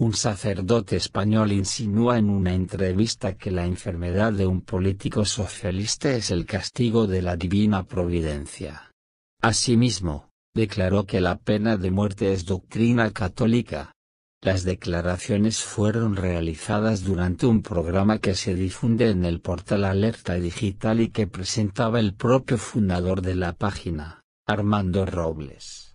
Un sacerdote español insinúa en una entrevista que la enfermedad de un político socialista es el castigo de la divina providencia. Asimismo, declaró que la pena de muerte es doctrina católica. Las declaraciones fueron realizadas durante un programa que se difunde en el portal Alerta Digital y que presentaba el propio fundador de la página, Armando Robles.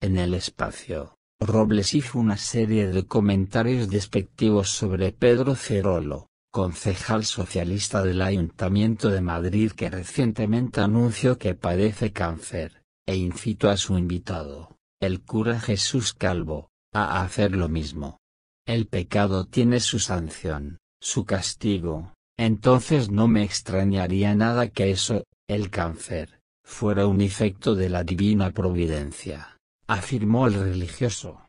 En el espacio Robles hizo una serie de comentarios despectivos sobre Pedro Cerolo, concejal socialista del Ayuntamiento de Madrid que recientemente anunció que padece cáncer, e incitó a su invitado, el cura Jesús Calvo, a hacer lo mismo. El pecado tiene su sanción, su castigo, entonces no me extrañaría nada que eso, el cáncer, fuera un efecto de la divina providencia afirmó el religioso.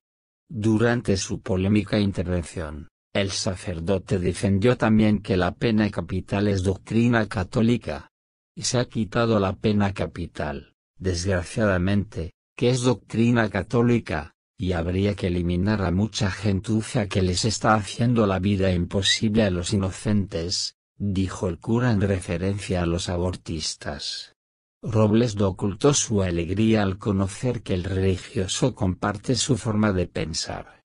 Durante su polémica intervención, el sacerdote defendió también que la pena capital es doctrina católica. Y se ha quitado la pena capital, desgraciadamente, que es doctrina católica, y habría que eliminar a mucha gentuza que les está haciendo la vida imposible a los inocentes, dijo el cura en referencia a los abortistas. Robles ocultó su alegría al conocer que el religioso comparte su forma de pensar.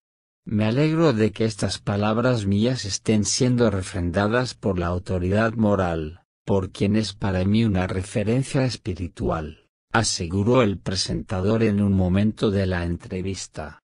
Me alegro de que estas palabras mías estén siendo refrendadas por la autoridad moral, por quien es para mí una referencia espiritual, aseguró el presentador en un momento de la entrevista.